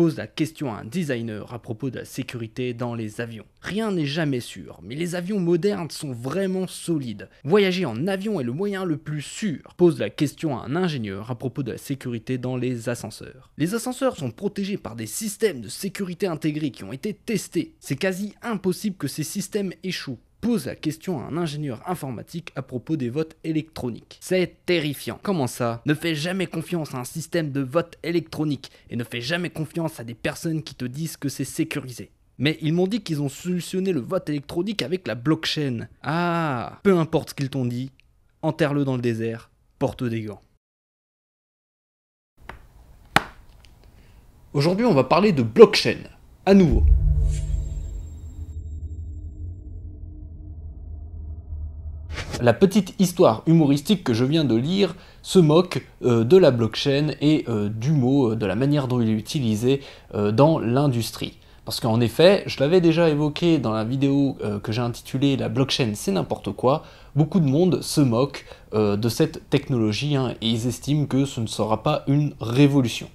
pose la question à un designer à propos de la sécurité dans les avions. Rien n'est jamais sûr, mais les avions modernes sont vraiment solides. Voyager en avion est le moyen le plus sûr, pose la question à un ingénieur à propos de la sécurité dans les ascenseurs. Les ascenseurs sont protégés par des systèmes de sécurité intégrés qui ont été testés. C'est quasi impossible que ces systèmes échouent pose la question à un ingénieur informatique à propos des votes électroniques. C'est terrifiant. Comment ça Ne fais jamais confiance à un système de vote électronique et ne fais jamais confiance à des personnes qui te disent que c'est sécurisé. Mais ils m'ont dit qu'ils ont solutionné le vote électronique avec la blockchain. Ah Peu importe ce qu'ils t'ont dit, enterre-le dans le désert, porte des gants. Aujourd'hui, on va parler de blockchain, à nouveau. La petite histoire humoristique que je viens de lire se moque euh, de la blockchain et euh, du mot, euh, de la manière dont il est utilisé dans l'industrie. Parce qu'en effet, je l'avais déjà évoqué dans la vidéo que j'ai intitulée La blockchain c'est n'importe quoi, beaucoup de monde se moque de cette technologie hein, et ils estiment que ce ne sera pas une révolution.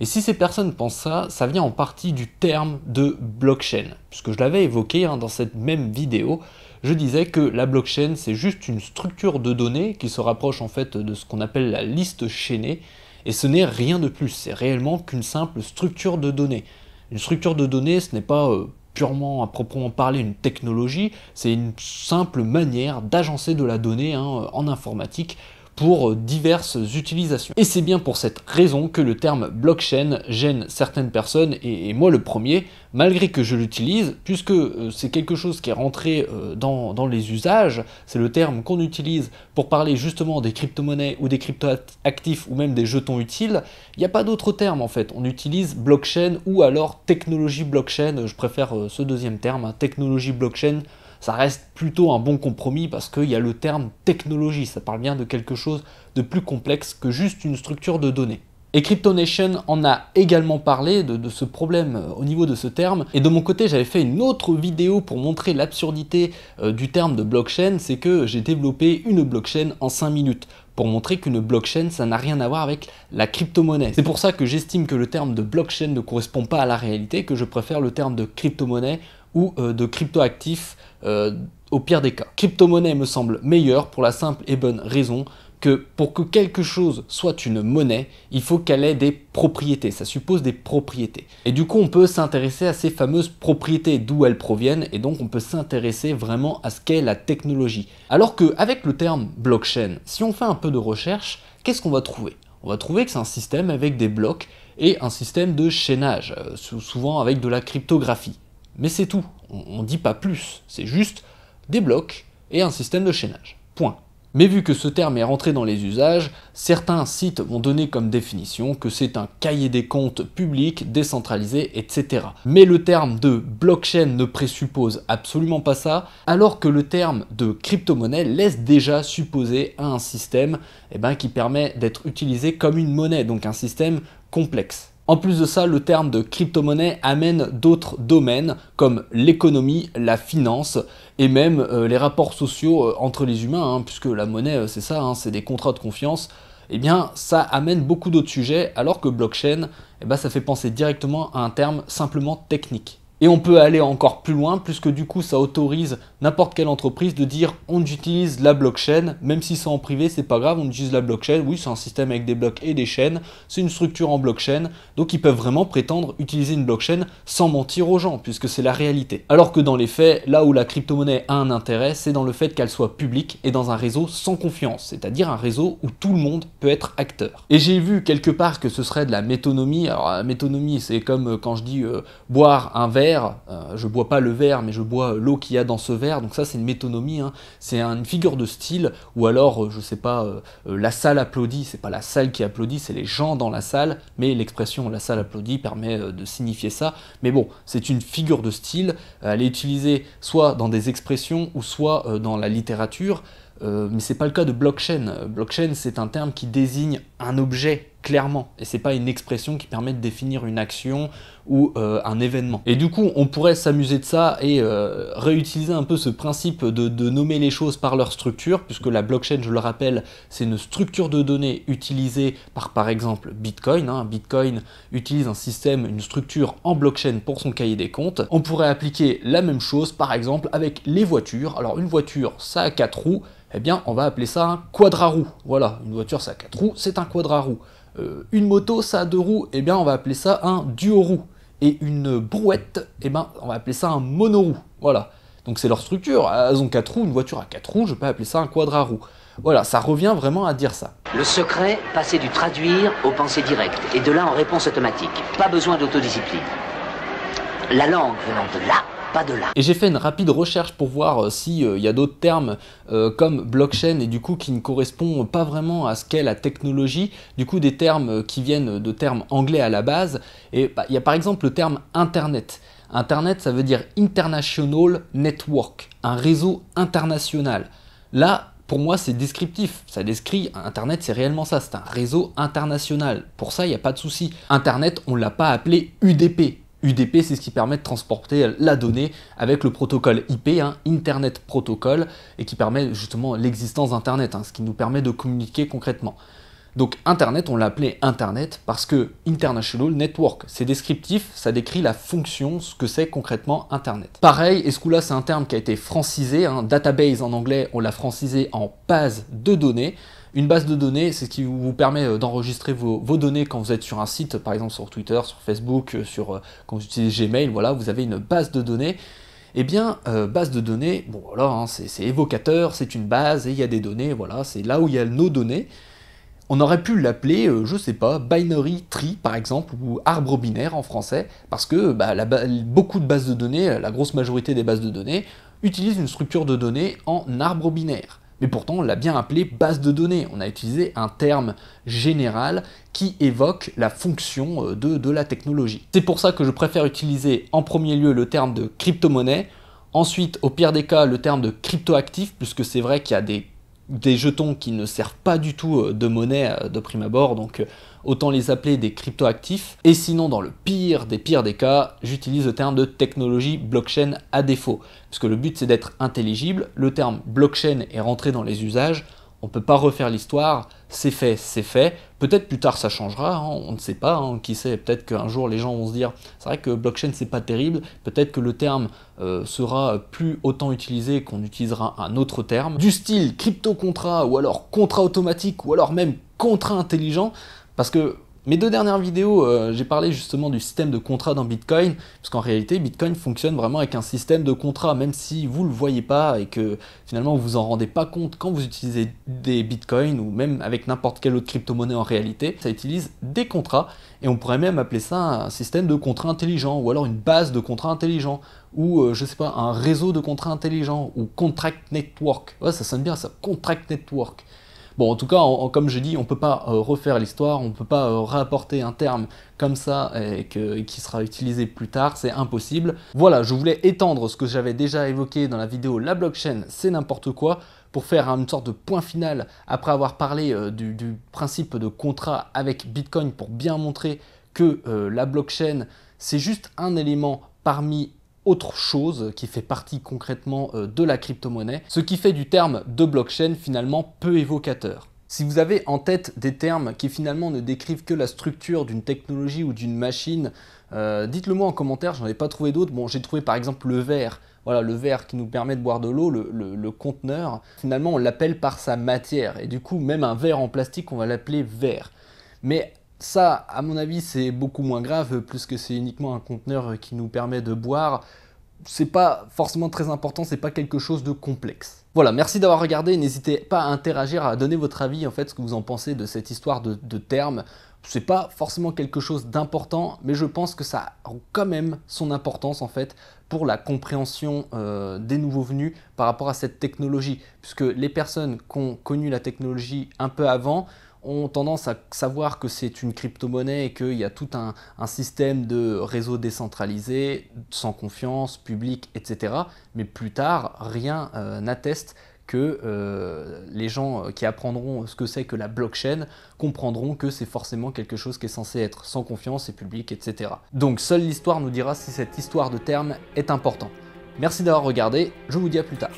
Et si ces personnes pensent ça, ça vient en partie du terme de blockchain, puisque je l'avais évoqué hein, dans cette même vidéo, je disais que la blockchain c'est juste une structure de données qui se rapproche en fait de ce qu'on appelle la liste chaînée, et ce n'est rien de plus, c'est réellement qu'une simple structure de données. Une structure de données, ce n'est pas euh, purement à proprement parler une technologie, c'est une simple manière d'agencer de la donnée hein, en informatique euh, diverses utilisations. Et c'est bien pour cette raison que le terme blockchain gêne certaines personnes, et, moi le premier, malgré que je l'utilise, puisque euh, c'est quelque chose qui est rentré euh, dans, les usages, c'est le terme qu'on utilise pour parler justement des crypto-monnaies ou des crypto-actifs ou même des jetons utiles, il n'y a pas d'autre terme en fait. On utilise blockchain ou alors technologie blockchain, je préfère ce deuxième terme, hein, technologie blockchain, ça reste plutôt un bon compromis parce qu'il y a le terme technologie, ça parle bien de quelque chose de plus complexe que juste une structure de données. Et CryptoNation en a également parlé de, ce problème euh, au niveau de ce terme. Et de mon côté, j'avais fait une autre vidéo pour montrer l'absurdité euh, du terme de blockchain. C'est que j'ai développé une blockchain en 5 minutes pour montrer qu'une blockchain, ça n'a rien à voir avec la crypto-monnaie. C'est pour ça que j'estime que le terme de blockchain ne correspond pas à la réalité, que je préfère le terme de crypto-monnaie ou euh, de cryptoactifs euh, au pire des cas. Crypto-monnaie me semble meilleure pour la simple et bonne raison que pour que quelque chose soit une monnaie, il faut qu'elle ait des propriétés, ça suppose des propriétés. Et du coup, on peut s'intéresser à ces fameuses propriétés, d'où elles proviennent, et donc on peut s'intéresser vraiment à ce qu'est la technologie. Alors qu'avec le terme blockchain, si on fait un peu de recherche, qu'est-ce qu'on va trouver on va trouver que c'est un système avec des blocs et un système de chaînage, euh, souvent avec de la cryptographie. Mais c'est tout, on ne dit pas plus, c'est juste des blocs et un système de chaînage. Point. Mais vu que ce terme est rentré dans les usages, certains sites vont donner comme définition que c'est un cahier des comptes public, décentralisé, etc. Mais le terme de blockchain ne présuppose absolument pas ça, alors que le terme de crypto-monnaie laisse déjà supposer un système eh ben, qui permet d'être utilisé comme une monnaie, donc un système complexe. En plus de ça, le terme de crypto-monnaie amène d'autres domaines comme l'économie, la finance et même euh, les rapports sociaux euh, entre les humains, hein, puisque la monnaie, euh, c'est ça, hein, c'est des contrats de confiance. Eh bien, ça amène beaucoup d'autres sujets, alors que blockchain, eh ben, ça fait penser directement à un terme simplement technique. Et on peut aller encore plus loin, puisque du coup, ça autorise n'importe quelle entreprise de dire on utilise la blockchain, même si c'est en privé, c'est pas grave, on utilise la blockchain. Oui, c'est un système avec des blocs et des chaînes, c'est une structure en blockchain, donc ils peuvent vraiment prétendre utiliser une blockchain sans mentir aux gens, puisque c'est la réalité. Alors que dans les faits, là où la crypto-monnaie a un intérêt, c'est dans le fait qu'elle soit publique et dans un réseau sans confiance, c'est-à-dire un réseau où tout le monde peut être acteur. Et j'ai vu quelque part que ce serait de la métonomie. Alors, la métonomie, c'est comme euh, quand je dis euh, boire un verre euh, je bois pas le verre, mais je bois l'eau qu'il y a dans ce verre, donc ça c'est une métonomie, hein. c'est une figure de style, ou alors, euh, je sais pas, euh, la salle applaudit, c'est pas la salle qui applaudit, c'est les gens dans la salle, mais l'expression la salle applaudit permet de signifier ça, mais bon, c'est une figure de style, elle est utilisée soit dans des expressions, ou soit dans la littérature, mais c'est pas le cas de blockchain. Blockchain, c'est un terme qui désigne un objet clairement. Et c'est pas une expression qui permet de définir une action ou euh, un événement. Et du coup, on pourrait s'amuser de ça et euh, réutiliser un peu ce principe de, nommer les choses par leur structure, puisque la blockchain, je le rappelle, c'est une structure de données utilisée par, par exemple, Bitcoin. Hein. Bitcoin utilise un système, une structure en blockchain pour son cahier des comptes. On pourrait appliquer la même chose, par exemple, avec les voitures. Alors, une voiture, ça a quatre roues. Eh bien, on va appeler ça un roue Voilà, une voiture, ça a quatre roues, c'est un quadrarou. Euh, une moto, ça a deux roues, et eh bien on va appeler ça un duo-roue. Et une brouette, et eh bien on va appeler ça un monoroue. Voilà. Donc c'est leur structure. Elles ont quatre roues, une voiture à quatre roues, je peux appeler ça un quadra-roue. Voilà, ça revient vraiment à dire ça. Le secret, passer du traduire aux pensées directes et de là en réponse automatique. Pas besoin d'autodiscipline. La langue venant de là, et j'ai fait une rapide recherche pour voir euh, s'il euh, il y a d'autres termes euh, comme blockchain et du coup qui ne correspondent pas vraiment à ce qu'est la technologie, du coup des termes qui viennent de termes anglais à la base. Et bah, il y a par exemple le terme Internet. Internet, ça veut dire International Network, un réseau international. Là, pour moi, c'est descriptif. Ça décrit, Internet, c'est réellement ça. C'est un réseau international. Pour ça, il n'y a pas de souci. Internet, on ne l'a pas appelé UDP. UDP, c'est ce qui permet de transporter la donnée avec le protocole IP, hein, Internet Protocol, et qui permet justement l'existence d'Internet, hein, ce qui nous permet de communiquer concrètement. Donc Internet, on l'a appelé Internet parce que International Network, c'est descriptif, ça décrit la fonction, ce que c'est concrètement Internet. Pareil, et ce coup-là, c'est un terme qui a été francisé, hein, database en anglais, on l'a francisé en base de données. Une base de données, c'est ce qui vous permet euh, d'enregistrer vos, données quand vous êtes sur un site, par exemple sur Twitter, sur Facebook, euh, sur, euh, quand vous utilisez Gmail, voilà, vous avez une base de données. Eh bien, base de données, bon voilà, hein, c'est évocateur, c'est une base, et il y a des données, voilà, c'est là où il y a nos données. On aurait pu l'appeler, je ne sais pas, binary tree par exemple, ou arbre binaire en français, parce que bah, beaucoup de bases de données, la grosse majorité des bases de données, utilisent une structure de données en arbre binaire. Mais pourtant, on l'a bien appelé base de données. On a utilisé un terme général qui évoque la fonction euh, de, la technologie. C'est pour ça que je préfère utiliser en premier lieu le terme de crypto-monnaie, ensuite au pire des cas le terme de crypto-actif, puisque c'est vrai qu'il y a des des jetons qui ne servent pas du tout euh, de monnaie euh, de prime abord, donc euh, autant les appeler des cryptoactifs. Et sinon, dans le pire des pires des cas, j'utilise le terme de technologie blockchain à défaut, parce que le but c'est d'être intelligible. Le terme blockchain est rentré dans les usages on ne peut pas refaire l'histoire, c'est fait, c'est fait. Peut-être plus tard ça changera, hein, on ne sait pas, hein. qui sait, peut-être qu'un jour les gens vont se dire, c'est vrai que blockchain c'est pas terrible, peut-être que le terme euh, sera plus autant utilisé qu'on utilisera un autre terme, du style crypto-contrat, ou alors contrat automatique, ou alors même contrat intelligent, parce que mes deux dernières vidéos, euh, j'ai parlé justement du système de contrat dans Bitcoin, parce qu'en réalité, Bitcoin fonctionne vraiment avec un système de contrat, même si vous ne le voyez pas et que finalement vous vous en rendez pas compte quand vous utilisez des Bitcoins ou même avec n'importe quelle autre crypto-monnaie en réalité, ça utilise des contrats et on pourrait même appeler ça un système de contrat intelligent ou alors une base de contrats intelligents ou euh, je sais pas, un réseau de contrats intelligents ou contract network. ça sonne bien ça, contract network. Bon, en tout cas, comme je dis, on ne peut pas euh, refaire l'histoire, on ne peut pas euh, rapporter un terme comme ça et, qui sera utilisé plus tard, c'est impossible. Voilà, je voulais étendre ce que j'avais déjà évoqué dans la vidéo La blockchain, c'est n'importe quoi pour faire une sorte de point final après avoir parlé euh, du, du, principe de contrat avec Bitcoin pour bien montrer que la blockchain, c'est juste un élément parmi autre chose qui fait partie concrètement euh, de la crypto-monnaie, ce qui fait du terme de blockchain finalement peu évocateur. Si vous avez en tête des termes qui finalement ne décrivent que la structure d'une technologie ou d'une machine, euh, dites-le moi en commentaire, j'en ai pas trouvé d'autres. Bon, j'ai trouvé par exemple le verre, voilà le verre qui nous permet de boire de l'eau, le, conteneur. Finalement, on l'appelle par sa matière. Et du coup, même un verre en plastique, on va l'appeler verre. Mais ça, à mon avis, c'est beaucoup moins grave, puisque c'est uniquement un conteneur qui nous permet de boire. C'est pas forcément très important, c'est pas quelque chose de complexe. Voilà, merci d'avoir regardé, n'hésitez pas à interagir, à donner votre avis, en fait, ce que vous en pensez de cette histoire de, de termes. C'est pas forcément quelque chose d'important, mais je pense que ça a quand même son importance, en fait, pour la compréhension euh, des nouveaux venus par rapport à cette technologie, puisque les personnes qui ont connu la technologie un peu avant, ont tendance à savoir que c'est une crypto-monnaie et qu'il y a tout un, système de réseau décentralisé, sans confiance, public, etc. Mais plus tard, rien euh, n'atteste que euh, les gens euh, qui apprendront ce que c'est que la blockchain comprendront que c'est forcément quelque chose qui est censé être sans confiance et public, etc. Donc seule l'histoire nous dira si cette histoire de terme est importante. Merci d'avoir regardé, je vous dis à plus tard.